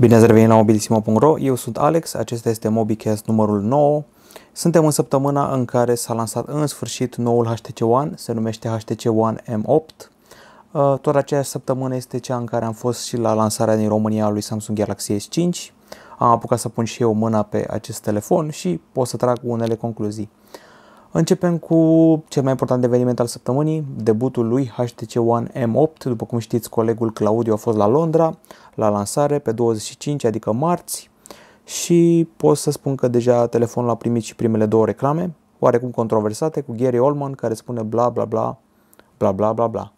Bine ați revenit la mobilisimo.ro, eu sunt Alex, acesta este MobiCast numărul 9. Suntem în săptămâna în care s-a lansat în sfârșit noul HTC One, se numește HTC One M8. Uh, tot aceeași săptămână este cea în care am fost și la lansarea din România a lui Samsung Galaxy S5. Am apucat să pun și eu mâna pe acest telefon și pot să trag unele concluzii. Începem cu cel mai important eveniment al săptămânii, debutul lui HTC One M8. După cum știți, colegul Claudiu a fost la Londra la lansare pe 25, adică marți, și pot să spun că deja telefonul a primit și primele două reclame, oarecum controversate, cu Gary Oldman care spune bla bla bla, bla bla bla bla.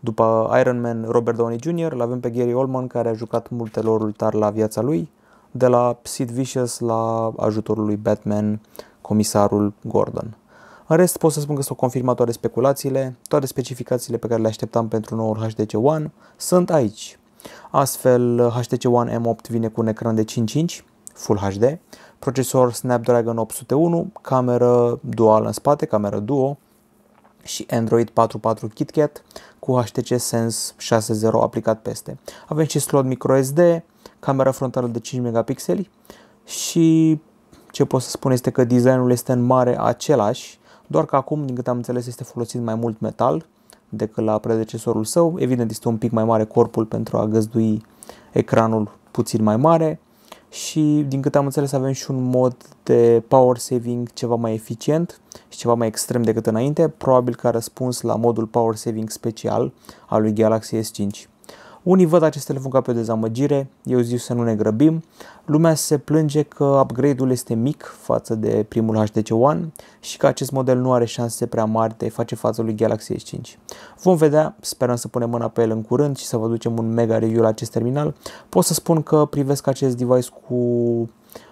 După Iron Man Robert Downey Jr. l-avem pe Gary Oldman care a jucat multe roluri tar la viața lui, de la Sid Vicious la ajutorul lui Batman, comisarul Gordon. În rest pot să spun că s-au confirmat toate speculațiile, toate specificațiile pe care le așteptam pentru noul HTC One sunt aici. Astfel, HTC One M8 vine cu un ecran de 5.5, Full HD, procesor Snapdragon 801, cameră dual în spate, cameră duo și Android 4.4 KitKat cu HTC Sense 6.0 aplicat peste. Avem și slot microSD, camera frontală de 5 megapixeli și ce pot să spun este că designul este în mare același, doar că acum, din câte am înțeles, este folosit mai mult metal decât la predecesorul său. Evident, este un pic mai mare corpul pentru a găzdui ecranul puțin mai mare și, din câte am înțeles, avem și un mod de power saving ceva mai eficient și ceva mai extrem decât înainte, probabil că a răspuns la modul power saving special al lui Galaxy S5. Unii văd acest telefon ca pe o dezamăgire, eu zic să nu ne grăbim. Lumea se plânge că upgrade-ul este mic față de primul HTC One și că acest model nu are șanse prea mari de a face față lui Galaxy S5. Vom vedea, sperăm să punem mâna pe el în curând și să vă ducem un mega review la acest terminal. Pot să spun că privesc acest device cu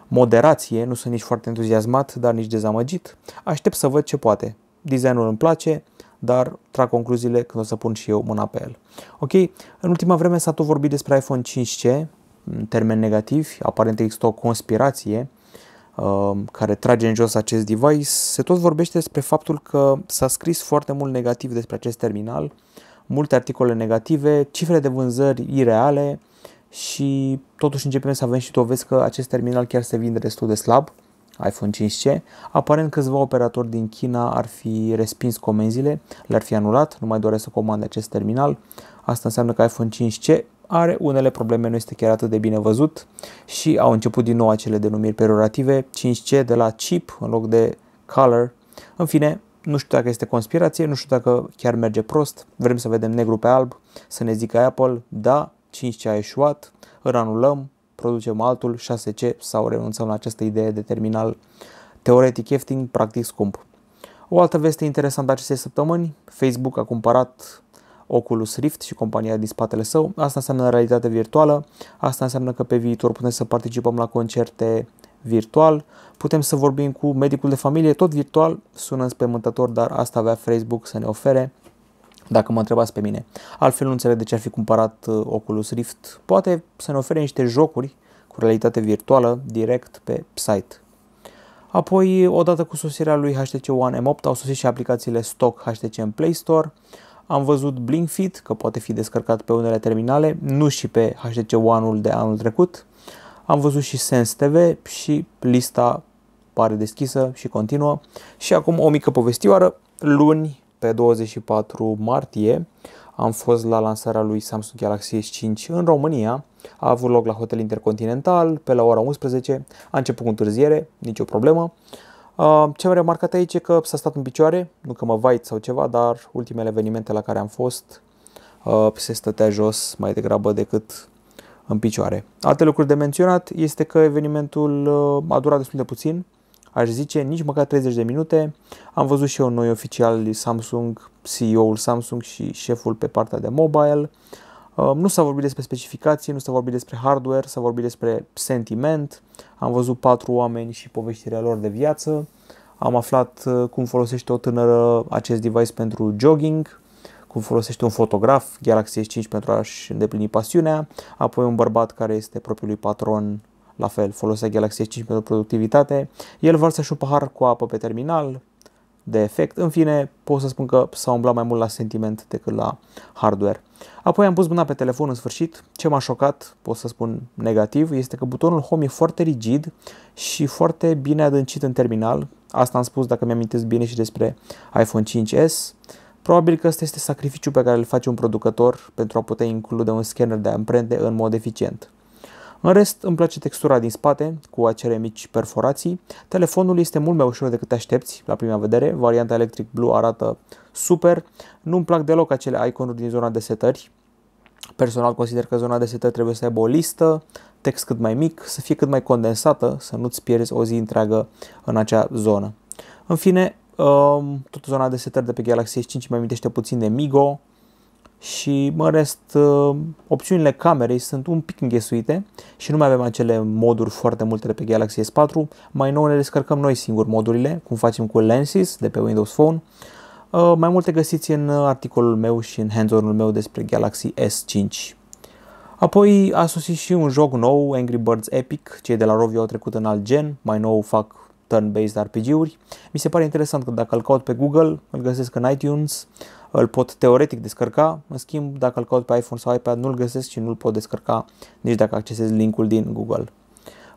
moderație, nu sunt nici foarte entuziasmat, dar nici dezamăgit. Aștept să văd ce poate. Designul îmi place, dar trag concluziile când o să pun și eu mâna pe el. Ok, în ultima vreme s-a tot vorbit despre iPhone 5C, termen negativ, aparent există o conspirație uh, care trage în jos acest device. Se tot vorbește despre faptul că s-a scris foarte mult negativ despre acest terminal, multe articole negative, cifre de vânzări ireale și totuși începem să avem și dovezi că acest terminal chiar se vinde destul de slab iPhone 5C, aparent câțiva operatori din China ar fi respins comenzile, le-ar fi anulat, nu mai doresc să comande acest terminal. Asta înseamnă că iPhone 5C are unele probleme, nu este chiar atât de bine văzut și au început din nou acele denumiri perorative 5C de la chip în loc de color. În fine, nu știu dacă este conspirație, nu știu dacă chiar merge prost, vrem să vedem negru pe alb, să ne zică Apple, da, 5C a ieșuat, îl anulăm, producem altul 6C sau renunțăm la această idee de terminal teoretic ieftin, practic scump. O altă veste interesantă acestei săptămâni, Facebook a cumpărat Oculus Rift și compania din spatele său. Asta înseamnă realitate virtuală, asta înseamnă că pe viitor putem să participăm la concerte virtual, putem să vorbim cu medicul de familie, tot virtual, sună înspăimântător, dar asta avea Facebook să ne ofere dacă mă întrebați pe mine. Altfel nu înțeleg de ce ar fi cumpărat uh, Oculus Rift. Poate să ne ofere niște jocuri cu realitate virtuală direct pe site. Apoi, odată cu sosirea lui HTC One M8, au sosit și aplicațiile stock HTC în Play Store. Am văzut BlinkFit, că poate fi descărcat pe unele terminale, nu și pe HTC One-ul de anul trecut. Am văzut și Sense TV și lista pare deschisă și continuă. Și acum o mică povestioară. Luni pe 24 martie am fost la lansarea lui Samsung Galaxy S5 în România. A avut loc la Hotel Intercontinental pe la ora 11. A început cu întârziere, nicio problemă. Ce am remarcat aici e că s-a stat în picioare, nu că mă vait sau ceva, dar ultimele evenimente la care am fost se stătea jos mai degrabă decât în picioare. Alte lucruri de menționat este că evenimentul a durat destul de puțin, aș zice, nici măcar 30 de minute. Am văzut și eu noi oficial Samsung, CEO-ul Samsung și șeful pe partea de mobile. Uh, nu s-a vorbit despre specificații, nu s-a vorbit despre hardware, s-a vorbit despre sentiment. Am văzut patru oameni și poveștirea lor de viață. Am aflat uh, cum folosește o tânără acest device pentru jogging, cum folosește un fotograf Galaxy S5 pentru a-și îndeplini pasiunea, apoi un bărbat care este propriului patron la fel, folosea Galaxy S5 pentru productivitate, el varsă și un pahar cu apă pe terminal, de efect. În fine, pot să spun că s-a umblat mai mult la sentiment decât la hardware. Apoi am pus mâna pe telefon în sfârșit. Ce m-a șocat, pot să spun negativ, este că butonul Home e foarte rigid și foarte bine adâncit în terminal. Asta am spus dacă mi-am bine și despre iPhone 5S. Probabil că ăsta este sacrificiul pe care îl face un producător pentru a putea include un scanner de amprente în mod eficient. În rest, îmi place textura din spate, cu acele mici perforații. Telefonul este mult mai ușor decât te aștepți la prima vedere. Varianta Electric Blue arată super. Nu-mi plac deloc acele iconuri din zona de setări. Personal consider că zona de setări trebuie să aibă o listă, text cât mai mic, să fie cât mai condensată, să nu-ți pierzi o zi întreagă în acea zonă. În fine, um, tot zona de setări de pe Galaxy S5 mi amintește puțin de Migo, și mă rest ă, opțiunile camerei sunt un pic înghesuite și nu mai avem acele moduri foarte multe de pe Galaxy S4. Mai nou ne descărcăm noi singur modurile, cum facem cu Lenses de pe Windows Phone. Ă, mai multe găsiți în articolul meu și în hands ul meu despre Galaxy S5. Apoi a sosit și un joc nou, Angry Birds Epic, cei de la Rovio au trecut în alt gen, mai nou fac turn-based RPG-uri. Mi se pare interesant că dacă îl caut pe Google, îl găsesc în iTunes, îl pot teoretic descărca, în schimb dacă îl caut pe iPhone sau iPad nu-l găsesc și nu-l pot descărca nici dacă accesez linkul din Google.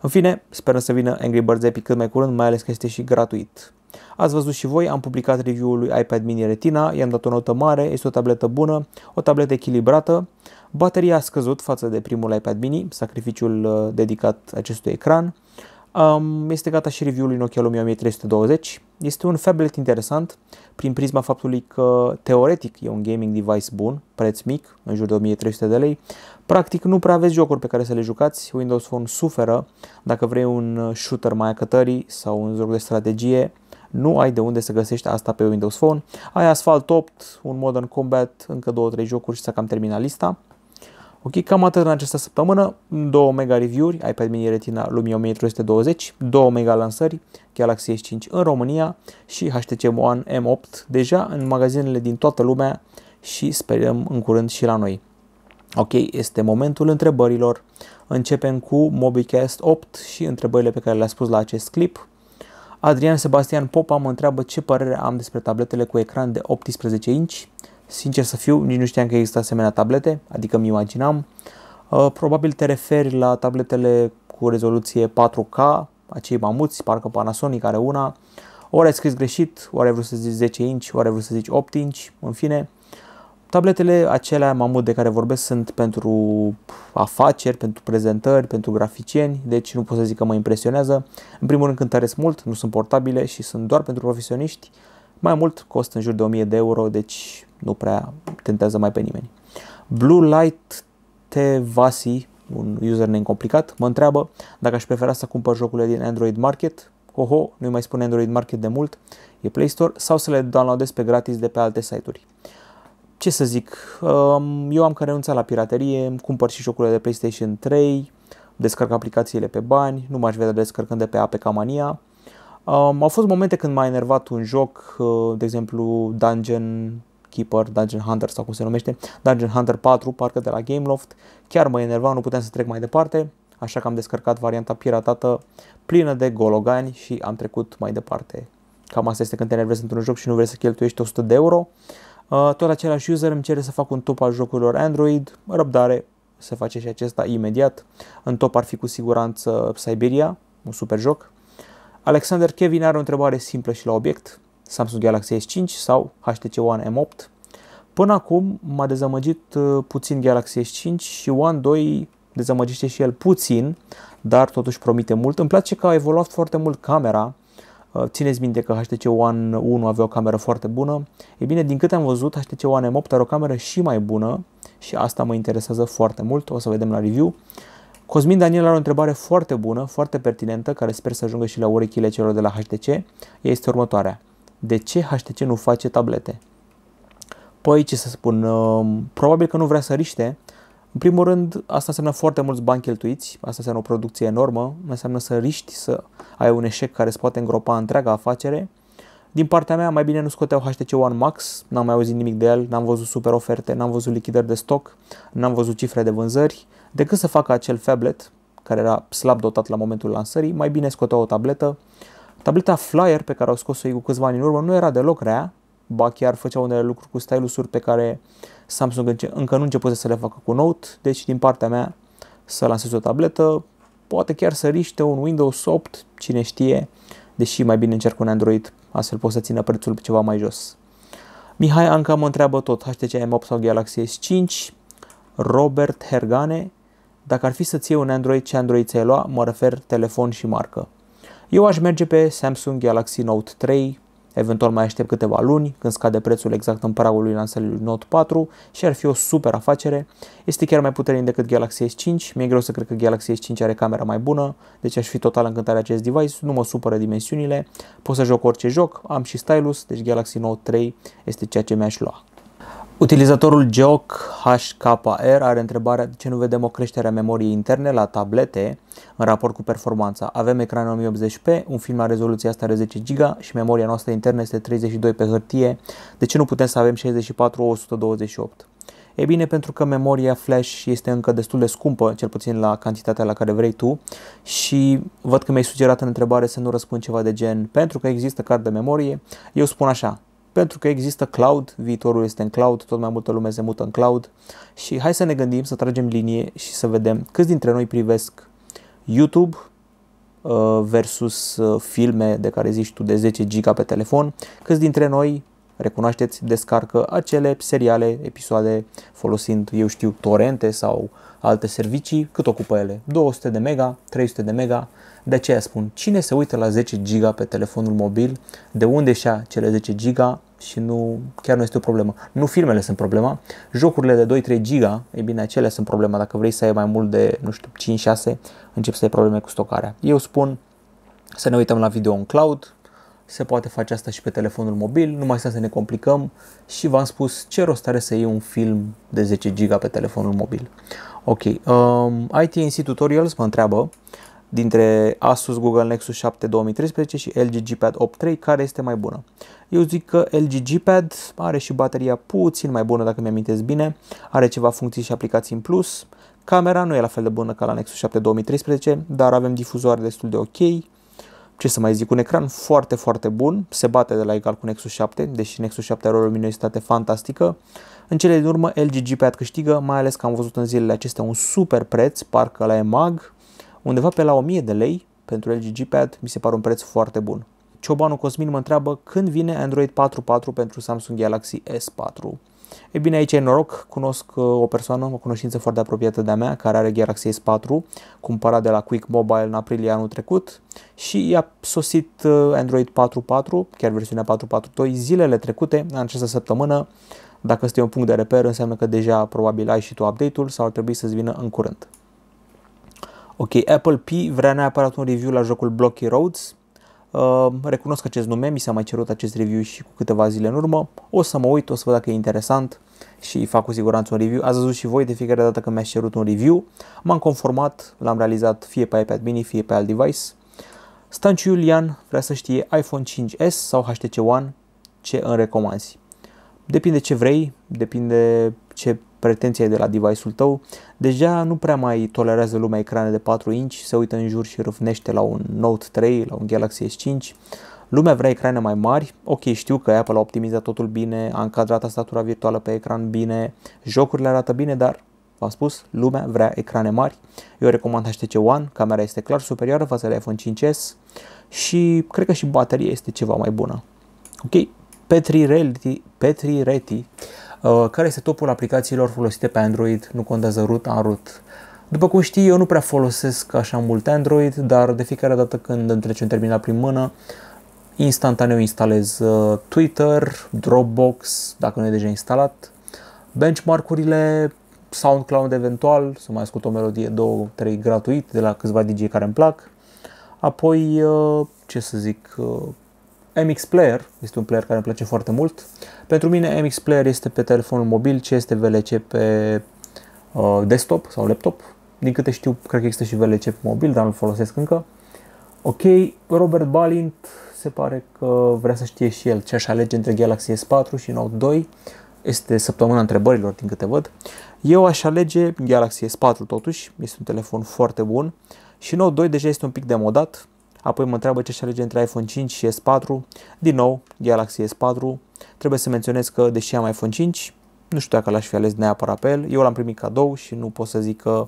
În fine, sperăm să vină Angry Birds Epic cât mai curând, mai ales că este și gratuit. Ați văzut și voi, am publicat review-ul lui iPad mini Retina, i-am dat o notă mare, este o tabletă bună, o tabletă echilibrată. Bateria a scăzut față de primul iPad mini, sacrificiul uh, dedicat acestui ecran. Um, este gata și review-ul Nokia Lumia 1320. Este un phablet interesant prin prisma faptului că teoretic e un gaming device bun, preț mic, în jur de 1300 de lei. Practic nu prea aveți jocuri pe care să le jucați, Windows Phone suferă. Dacă vrei un uh, shooter mai acătării sau un joc de strategie, nu ai de unde să găsești asta pe Windows Phone. Ai Asphalt 8, un Modern Combat, încă 2-3 jocuri și s-a cam terminat lista. Ok, cam atât în această săptămână, 2 mega review-uri, iPad mini Retina Lumia 1320, 2 mega lansări, Galaxy S5 în România și HTC One M8 deja în magazinele din toată lumea și sperăm în curând și la noi. Ok, este momentul întrebărilor. Începem cu Mobicast 8 și întrebările pe care le-a spus la acest clip. Adrian Sebastian Popa mă întreabă ce părere am despre tabletele cu ecran de 18 inci Sincer să fiu, nici nu știam că există asemenea tablete, adică mi imaginam. Uh, probabil te referi la tabletele cu rezoluție 4K, acei mamuți, parcă Panasonic are una. Ori ai scris greșit, ori ai vrut să zici 10 inch, ori ai vrut să zici 8 inch, în fine. Tabletele acelea mamut de care vorbesc sunt pentru afaceri, pentru prezentări, pentru graficieni, deci nu pot să zic că mă impresionează. În primul rând cântăresc mult, nu sunt portabile și sunt doar pentru profesioniști. Mai mult cost în jur de 1000 de euro, deci nu prea tentează mai pe nimeni. Blue Light Tevasi, un username complicat, mă întreabă dacă aș prefera să cumpăr jocurile din Android Market. Oho, nu-i mai spune Android Market de mult, e Play Store, sau să le downloadez pe gratis de pe alte site-uri. Ce să zic, um, eu am că renunțat la piraterie, îmi cumpăr și jocurile de PlayStation 3, descarc aplicațiile pe bani, nu m-aș vedea descărcând de pe APK Mania. Um, au fost momente când m-a enervat un joc, uh, de exemplu Dungeon Keeper, Dungeon Hunter sau cum se numește, Dungeon Hunter 4, parcă de la Gameloft. Chiar mă enerva, nu puteam să trec mai departe, așa că am descărcat varianta piratată plină de gologani și am trecut mai departe. Cam asta este când te enervezi într-un joc și nu vrei să cheltuiești 100 de euro. Uh, tot același user îmi cere să fac un top al jocurilor Android, răbdare, se face și acesta imediat. În top ar fi cu siguranță Siberia, un super joc. Alexander Kevin are o întrebare simplă și la obiect. Samsung Galaxy S5 sau HTC One M8. Până acum m-a dezamăgit uh, puțin Galaxy S5 și One 2 dezamăgește și el puțin, dar totuși promite mult. Îmi place că a evoluat foarte mult camera. Uh, țineți minte că HTC One 1 avea o cameră foarte bună. E bine, din câte am văzut, HTC One M8 are o cameră și mai bună și asta mă interesează foarte mult. O să vedem la review. Cosmin Daniel are o întrebare foarte bună, foarte pertinentă, care sper să ajungă și la urechile celor de la HTC. Este următoarea de ce HTC nu face tablete? Păi, ce să spun, um, probabil că nu vrea să riște. În primul rând, asta înseamnă foarte mulți bani cheltuiți, asta înseamnă o producție enormă, înseamnă să riști să ai un eșec care îți poate îngropa întreaga afacere. Din partea mea, mai bine nu scoteau HTC One Max, n-am mai auzit nimic de el, n-am văzut super oferte, n-am văzut lichidări de stoc, n-am văzut cifre de vânzări, decât să facă acel tablet, care era slab dotat la momentul lansării, mai bine scoteau o tabletă, uh, Tableta Flyer pe care au scos-o ei cu câțiva ani în urmă nu era deloc rea, ba chiar făcea unele lucruri cu stylusuri pe care Samsung încă nu începuse să le facă cu Note, deci din partea mea să lansez o tabletă, poate chiar să riște un Windows 8, cine știe, deși mai bine încerc un Android, astfel pot să țină prețul ceva mai jos. Mihai Anca mă întreabă tot HTC M8 sau Galaxy S5, Robert Hergane, dacă ar fi să-ți iei un Android, ce Android ți-ai lua? Mă refer telefon și marcă. Eu aș merge pe Samsung Galaxy Note 3, eventual mai aștept câteva luni când scade prețul exact în pragul lui lansării Note 4 și ar fi o super afacere. Este chiar mai puternic decât Galaxy S5, mi-e greu să cred că Galaxy S5 are camera mai bună, deci aș fi total încântat de acest device, nu mă supără dimensiunile, pot să joc orice joc, am și stylus, deci Galaxy Note 3 este ceea ce mi-aș lua. Utilizatorul Geoc HKR are întrebarea de ce nu vedem o creștere a memoriei interne la tablete în raport cu performanța. Avem ecran 1080p, un film la rezoluția asta are 10 GB și memoria noastră internă este 32 pe hârtie. De ce nu putem să avem 64 128? E bine, pentru că memoria flash este încă destul de scumpă, cel puțin la cantitatea la care vrei tu și văd că mi-ai sugerat în întrebare să nu răspund ceva de gen pentru că există card de memorie. Eu spun așa, pentru că există cloud, viitorul este în cloud, tot mai multă lume se mută în cloud și hai să ne gândim, să tragem linie și să vedem câți dintre noi privesc YouTube uh, versus uh, filme de care zici tu de 10 giga pe telefon, câți dintre noi recunoașteți, descarcă acele seriale, episoade folosind, eu știu, torente sau alte servicii, cât ocupă ele? 200 de mega, 300 de mega, de aceea spun, cine se uită la 10 giga pe telefonul mobil, de unde și cele 10 giga, și nu, chiar nu este o problemă. Nu filmele sunt problema, jocurile de 2-3 giga, e bine, acelea sunt problema. Dacă vrei să ai mai mult de, nu știu, 5-6, începi să ai probleme cu stocarea. Eu spun să ne uităm la video în cloud, se poate face asta și pe telefonul mobil, nu mai să ne complicăm și v-am spus ce rost are să iei un film de 10 giga pe telefonul mobil. Ok, um, ITNC Tutorials mă întreabă dintre Asus Google Nexus 7 2013 și LG G Pad 8 3 care este mai bună. Eu zic că LG G-Pad are și bateria puțin mai bună dacă mi-amintesc bine, are ceva funcții și aplicații în plus, camera nu e la fel de bună ca la Nexus 7 2013, dar avem difuzoare destul de ok, ce să mai zic, un ecran foarte, foarte bun, se bate de la egal cu Nexus 7, deși Nexus 7 are o luminositate fantastică. În cele din urmă, LG G-Pad câștigă, mai ales că am văzut în zilele acestea un super preț, parcă la EMAG, undeva pe la 1000 de lei, pentru LG G-Pad mi se pare un preț foarte bun. Ciobanu Cosmin mă întreabă când vine Android 4.4 pentru Samsung Galaxy S4. E bine, aici e noroc, cunosc uh, o persoană, o cunoștință foarte apropiată de-a mea, care are Galaxy S4, cumpărat de la Quick Mobile în aprilie anul trecut și i-a sosit uh, Android 4.4, chiar versiunea 4.4.2, zilele trecute, în această săptămână, dacă este un punct de reper, înseamnă că deja probabil ai și tu update-ul sau ar trebui să-ți vină în curând. Ok, Apple P vrea neapărat un review la jocul Blocky Roads. Ehm, recunosc acest nume, mi s-a mai cerut acest review și cu câteva zile în urmă. O să mă uit, o să văd dacă e interesant și fac cu siguranță un review. Ați văzut și voi de fiecare dată când mi-ați cerut un review. M-am conformat, l-am realizat fie pe iPad mini, fie pe alt device. Stanciu Iulian vrea să știe iPhone 5S sau HTC One ce îmi recomanzi. Depinde ce vrei, depinde ce pretenția de la device-ul tău, deja nu prea mai tolerează lumea ecrane de 4 inci, se uită în jur și răfnește la un Note 3, la un Galaxy S5, Lumea vrea ecrane mai mari, ok, știu că Apple a optimizat totul bine, a încadrat statura virtuală pe ecran bine, jocurile arată bine, dar v-am spus, lumea vrea ecrane mari. Eu recomand HTC One, camera este clar superioară față de iPhone 5S și cred că și bateria este ceva mai bună. Ok, Petri Reti, Petri Reti Uh, care este topul aplicațiilor folosite pe Android, nu contează root, root. După cum știi, eu nu prea folosesc așa mult Android, dar de fiecare dată când îmi trece un terminal prin mână, instantaneu instalez uh, Twitter, Dropbox, dacă nu e deja instalat, benchmark-urile, SoundCloud eventual, să mai ascult o melodie, 2-3 gratuit de la câțiva DJ care îmi plac. Apoi, uh, ce să zic, MX Player este un player care îmi place foarte mult. Pentru mine MX Player este pe telefonul mobil, ce este VLC pe uh, desktop sau laptop. Din câte știu, cred că există și VLC pe mobil, dar nu-l folosesc încă. Ok, Robert Balint se pare că vrea să știe și el ce aș alege între Galaxy S4 și Note 2. Este săptămâna întrebărilor, din câte văd. Eu aș alege Galaxy S4 totuși, este un telefon foarte bun și Note 2 deja este un pic demodat. Apoi mă întreabă ce aș alege între iPhone 5 și S4. Din nou, Galaxy S4 Trebuie să menționez că, deși am iPhone 5, nu știu dacă l-aș fi ales neapărat pe el. Eu l-am primit cadou și nu pot să zic că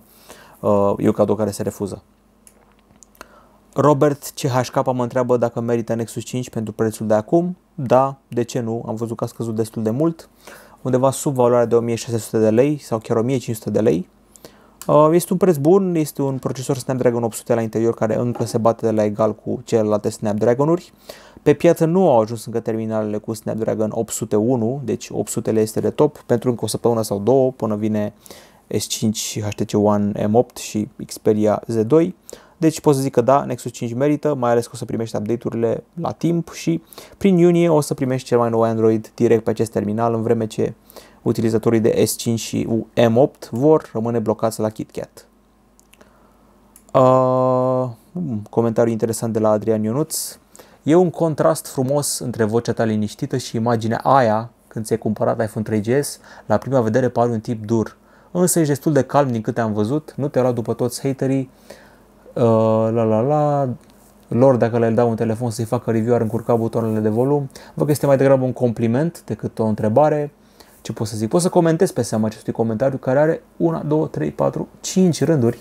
uh, e un cadou care se refuză. Robert CHK mă întreabă dacă merită Nexus 5 pentru prețul de acum. Da, de ce nu? Am văzut că a scăzut destul de mult, undeva sub valoarea de 1600 de lei sau chiar 1500 de lei. Uh, este un preț bun, este un procesor Snapdragon 800 la interior care încă se bate de la egal cu celelalte Snapdragon-uri. Pe piață nu au ajuns încă terminalele cu Snapdragon 801, deci 800 le este de top pentru încă o săptămână sau două până vine S5, și HTC One M8 și Xperia Z2. Deci pot să zic că da, Nexus 5 merită, mai ales că o să primești update-urile la timp și prin iunie o să primești cel mai nou Android direct pe acest terminal în vreme ce utilizatorii de S5 și M8 vor rămâne blocați la KitKat. Uh, hmm, comentariu interesant de la Adrian Ionuț. E un contrast frumos între vocea ta liniștită și imaginea aia când ți-ai cumpărat iPhone 3GS, la prima vedere pare un tip dur, însă ești destul de calm din câte am văzut, nu te luat după toți haterii, uh, la la la, lor dacă le dau un telefon să-i facă review ar încurca butoanele de volum. Văd că este mai degrabă un compliment decât o întrebare ce pot să zic? Pot să comentez pe seama acestui comentariu care are 1, 2, 3, 4, 5 rânduri.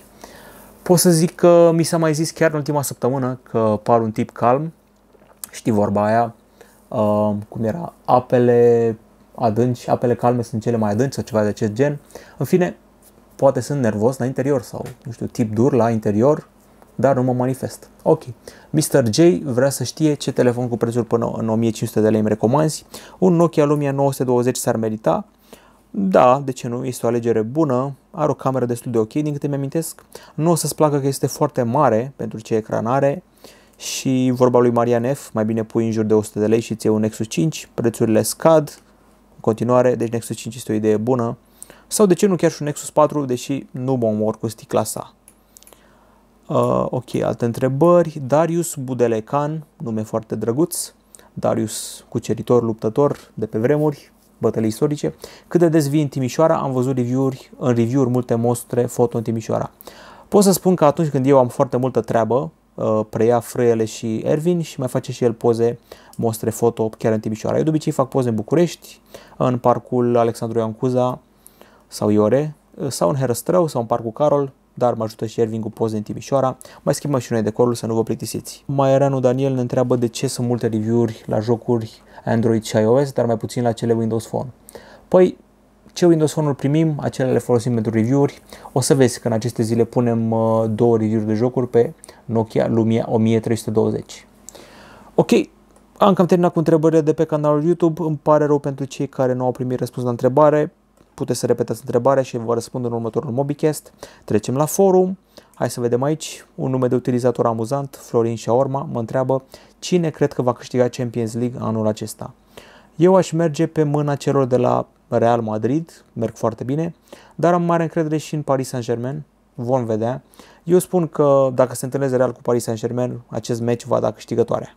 Pot să zic că mi s-a mai zis chiar în ultima săptămână că par un tip calm, știi vorba aia, uh, cum era, apele adânci, apele calme sunt cele mai adânci sau ceva de acest gen. În fine, poate sunt nervos la interior sau, nu știu, tip dur la interior, dar nu mă manifest. Ok, Mr. J vrea să știe ce telefon cu prețul până în 1500 de lei îmi recomanzi. Un Nokia Lumia 920 s-ar merita. Da, de ce nu? Este o alegere bună, are o cameră destul de ok, din câte mi-amintesc. Nu o să-ți placă că este foarte mare pentru ce ecran are și vorba lui Marian F, mai bine pui în jur de 100 de lei și ți un Nexus 5, prețurile scad în continuare, deci Nexus 5 este o idee bună. Sau de ce nu chiar și un Nexus 4, deși nu mă omor cu sticla sa. Uh, ok, alte întrebări. Darius Budelecan, nume foarte drăguț. Darius, cuceritor, luptător de pe vremuri, bătălii istorice. Cât de des vii în Timișoara? Am văzut review-uri, în review-uri multe mostre foto în Timișoara. Pot să spun că atunci când eu am foarte multă treabă, uh, preia frâiele și Ervin și mai face și el poze, mostre foto chiar în Timișoara. Eu de obicei fac poze în București, în parcul Alexandru Iancuza sau Iore, uh, sau în Herăstrău, sau în parcul Carol, dar mă ajută și Ervin cu poze în Timișoara. Mai schimbăm și noi decorul să nu vă plictisiți. Maieranu Daniel ne întreabă de ce sunt multe review-uri la jocuri Android și iOS, dar mai puțin la cele Windows Phone. Păi, ce Windows Phone-uri primim, acele le folosim pentru review-uri. O să vezi că în aceste zile punem uh, două review-uri de jocuri pe Nokia Lumia 1320. Ok, am cam terminat cu întrebările de pe canalul YouTube. Îmi pare rău pentru cei care nu au primit răspuns la întrebare. Puteți să repetați întrebarea și vă răspund în următorul Mobicast. Trecem la forum. Hai să vedem aici un nume de utilizator amuzant, Florin Șaorma, mă întreabă cine cred că va câștiga Champions League anul acesta. Eu aș merge pe mâna celor de la Real Madrid, merg foarte bine, dar am mare încredere și în Paris Saint-Germain, vom vedea. Eu spun că dacă se întâlneze Real cu Paris Saint-Germain, acest meci va da câștigătoarea.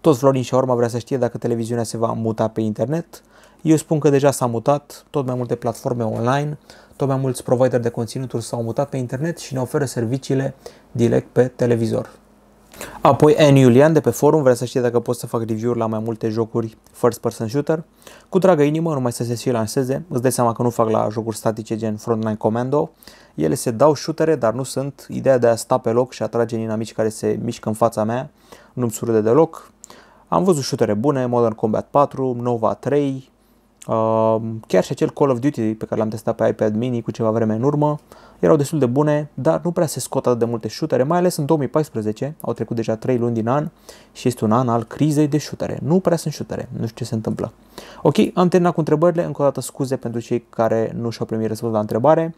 Tot Florin Șaorma vrea să știe dacă televiziunea se va muta pe internet. Eu spun că deja s-a mutat, tot mai multe platforme online, tot mai mulți provider de conținuturi s-au mutat pe internet și ne oferă serviciile direct pe televizor. Apoi N. Iulian de pe forum vrea să știe dacă pot să fac review-uri la mai multe jocuri first person shooter. Cu dragă inimă, numai să se și lanseze, îți dai seama că nu fac la jocuri statice gen Frontline Commando. Ele se dau shootere, dar nu sunt. Ideea de a sta pe loc și a atrage inamici care se mișcă în fața mea nu-mi surde deloc. Am văzut shootere bune, Modern Combat 4, Nova 3, chiar și acel Call of Duty pe care l-am testat pe iPad mini cu ceva vreme în urmă, erau destul de bune, dar nu prea se scot atât de multe șutere, mai ales în 2014, au trecut deja 3 luni din an și este un an al crizei de șutere. Nu prea sunt șutere, nu știu ce se întâmplă. Ok, am terminat cu întrebările, încă o dată scuze pentru cei care nu și-au primit răspuns la întrebare.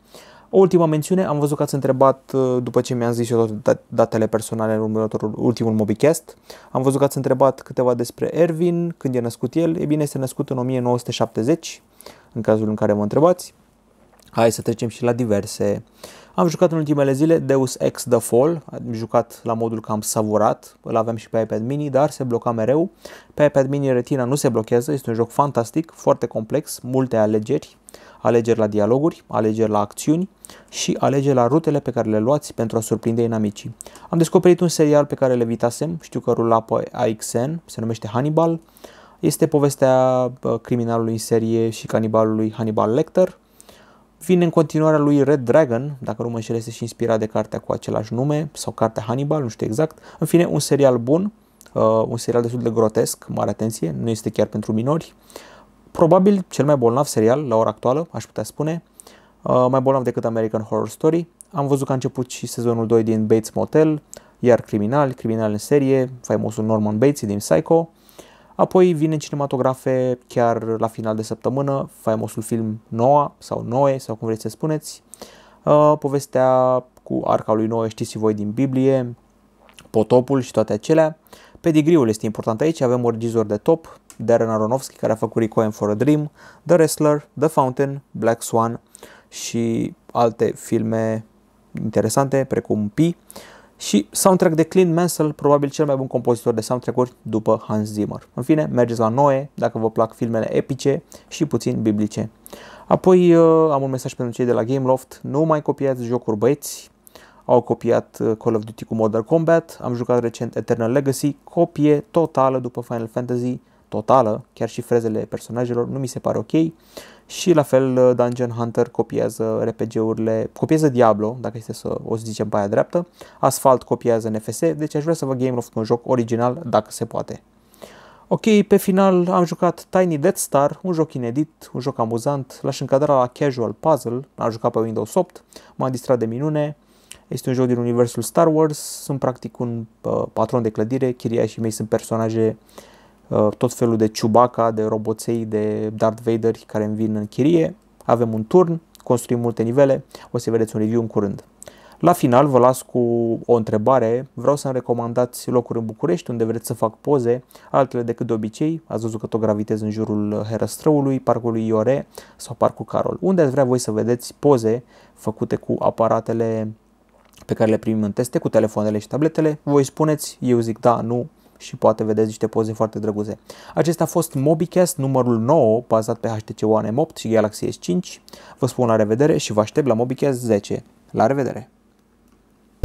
O ultima mențiune, am văzut că ați întrebat, uh, după ce mi-am zis eu toate datele personale în următorul, ultimul Mobicast, am văzut că ați întrebat câteva despre Ervin, când e născut el. E bine, este născut în 1970, în cazul în care mă întrebați. Hai să trecem și la diverse. Am jucat în ultimele zile Deus Ex The Fall, am jucat la modul că am savurat, îl aveam și pe iPad mini, dar se bloca mereu. Pe iPad mini retina nu se blochează, este un joc fantastic, foarte complex, multe alegeri alegeri la dialoguri, alegeri la acțiuni și alegeri la rutele pe care le luați pentru a surprinde inamicii. Am descoperit un serial pe care le evitasem, știu că rula pe AXN, se numește Hannibal. Este povestea criminalului în serie și canibalului Hannibal Lecter. Vine în continuarea lui Red Dragon, dacă nu mă înșel, este și inspirat de cartea cu același nume sau cartea Hannibal, nu știu exact. În fine, un serial bun, uh, un serial destul de grotesc, mare atenție, nu este chiar pentru minori probabil cel mai bolnav serial la ora actuală, aș putea spune, uh, mai bolnav decât American Horror Story. Am văzut că a început și sezonul 2 din Bates Motel, iar criminal, criminal în serie, faimosul Norman Bates din Psycho. Apoi vine în cinematografe chiar la final de săptămână, faimosul film Noa sau Noe sau cum vreți să spuneți, uh, povestea cu arca lui Noe, știți și voi din Biblie, potopul și toate acelea. Pedigriul este important aici, avem un regizor de top, Darren Aronofsky, care a făcut Requiem for a Dream, The Wrestler, The Fountain, Black Swan și alte filme interesante, precum Pi, și soundtrack de Clint Mansell, probabil cel mai bun compozitor de soundtrack-uri după Hans Zimmer. În fine, mergeți la Noe dacă vă plac filmele epice și puțin biblice. Apoi uh, am un mesaj pentru cei de la Gameloft, nu mai copiați jocuri băieți, au copiat uh, Call of Duty cu Modern Combat, am jucat recent Eternal Legacy, copie totală după Final Fantasy totală, chiar și frezele personajelor, nu mi se pare ok. Și la fel uh, Dungeon Hunter copiază RPG-urile, copiază Diablo, dacă este să o zicem pe aia dreaptă, Asphalt copiază NFS, deci aș vrea să vă Game of un joc original dacă se poate. Ok, pe final am jucat Tiny Dead Star, un joc inedit, un joc amuzant, l-aș încadra la Casual Puzzle, am jucat pe Windows 8, m-a distrat de minune, este un joc din universul Star Wars, sunt practic un uh, patron de clădire, chiriașii mei sunt personaje uh, Uh, tot felul de Chewbacca, de roboței, de Darth Vader care îmi vin în chirie. Avem un turn, construim multe nivele, o să vedeți un review în curând. La final vă las cu o întrebare, vreau să-mi recomandați locuri în București unde vreți să fac poze, altele decât de obicei, ați văzut că tot gravitez în jurul Herăstrăului, Parcului Iore sau Parcul Carol. Unde ați vrea voi să vedeți poze făcute cu aparatele pe care le primim în teste, cu telefoanele și tabletele, voi spuneți, eu zic da, nu, și poate vedeți niște poze foarte drăguțe. Acesta a fost MobiCast numărul 9, bazat pe HTC One M8 și Galaxy S5. Vă spun la revedere și vă aștept la MobiCast 10. La revedere!